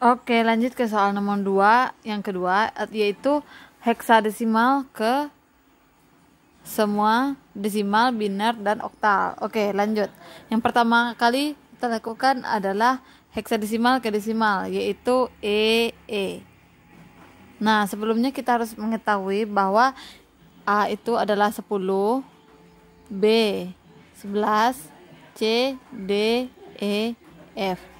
Oke, lanjut ke soal nomor 2 yang kedua yaitu heksadesimal ke semua desimal, biner dan oktal. Oke, lanjut. Yang pertama kali kita lakukan adalah heksadesimal ke desimal yaitu E E. Nah, sebelumnya kita harus mengetahui bahwa A itu adalah 10, B 11, C, D, E, F.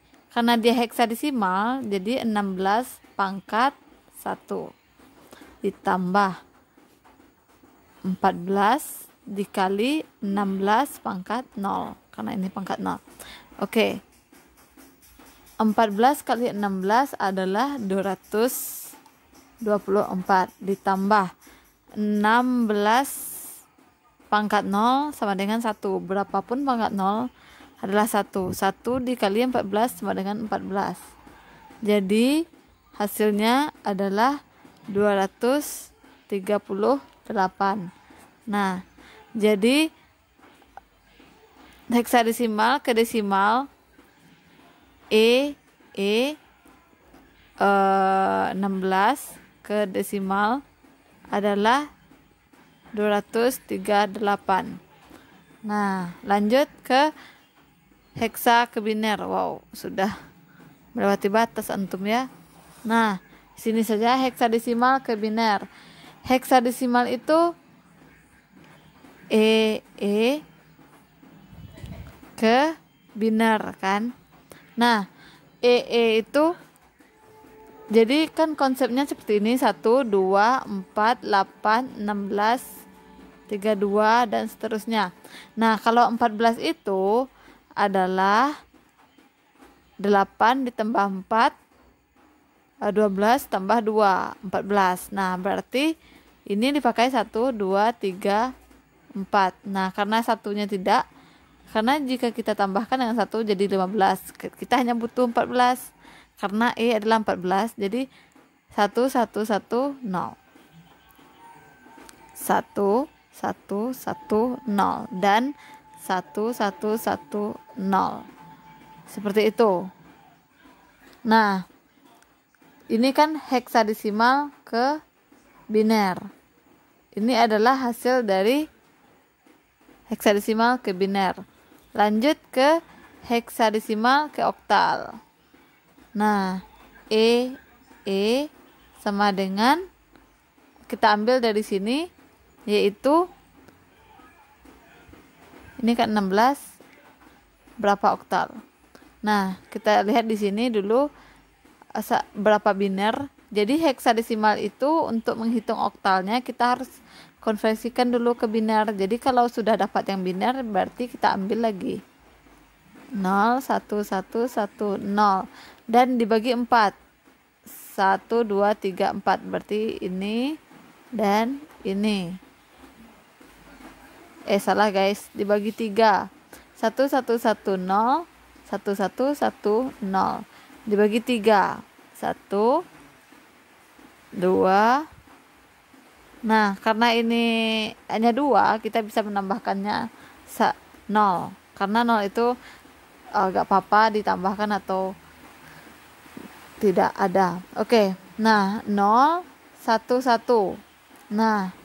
Karena dia heksadesimal, jadi 16 pangkat 1 ditambah 14 dikali 16 pangkat 0 karena ini pangkat 0 oke okay. 14 kali 16 adalah 224 ditambah 16 pangkat 0 sama dengan 1 berapapun pangkat 0 adalah satu satu dikali empat belas sama dengan empat belas jadi hasilnya adalah dua ratus tiga puluh delapan nah jadi heksadesimal ke desimal E E, e enam belas ke desimal adalah dua ratus tiga delapan Nah, lanjut ke heksa ke Wow, sudah melewati batas antum ya. Nah, sini saja heksadesimal ke biner. Heksadesimal itu e e ke biner kan. Nah, e e itu jadi kan konsepnya seperti ini 1 2 4 8 16 32 dan seterusnya. Nah, kalau 14 itu adalah 8 ditambah 4 12 eh, tambah 2 14 nah berarti ini dipakai 1 2 3 4 nah karena satunya tidak karena jika kita tambahkan dengan satu jadi 15 kita hanya butuh 14 karena E adalah 14 jadi 1 1 1 0 1 1 1 0 dan 1110. Seperti itu. Nah, ini kan heksadesimal ke biner. Ini adalah hasil dari heksadesimal ke biner. Lanjut ke heksadesimal ke oktal. Nah, E E sama dengan kita ambil dari sini yaitu ini kan 16 berapa oktal. Nah, kita lihat di sini dulu eh, berapa biner. Jadi heksadesimal itu untuk menghitung oktalnya kita harus konversikan dulu ke biner. Jadi kalau sudah dapat yang biner berarti kita ambil lagi. 0 1 1 1 0 dan dibagi 4. 1 2 3 4 berarti ini dan ini eh salah guys dibagi tiga satu satu satu nol satu satu satu nol dibagi tiga satu dua nah karena ini hanya dua kita bisa menambahkannya nol karena nol itu agak eh, uh, apa ditambahkan atau tidak ada oke okay. nah nol satu satu nah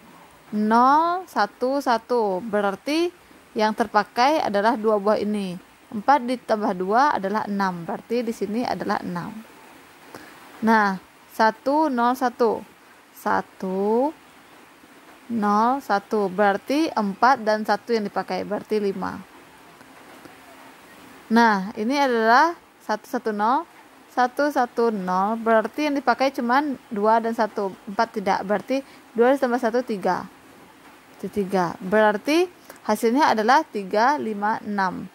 0, 1, 1 berarti yang terpakai adalah dua buah ini 4 ditambah 2 adalah 6 berarti di sini adalah 6 nah 1, 0, 1 1 0 1 berarti 4 dan 1 yang dipakai berarti 5 nah ini adalah 1, 1, 1, 0. 1, 0. berarti yang dipakai cuma 2 dan 1 4 tidak berarti 2 ditambah 1 3 itu 3 berarti hasilnya adalah 3 5 enam.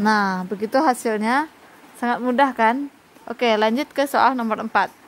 nah begitu hasilnya sangat mudah kan oke lanjut ke soal nomor empat.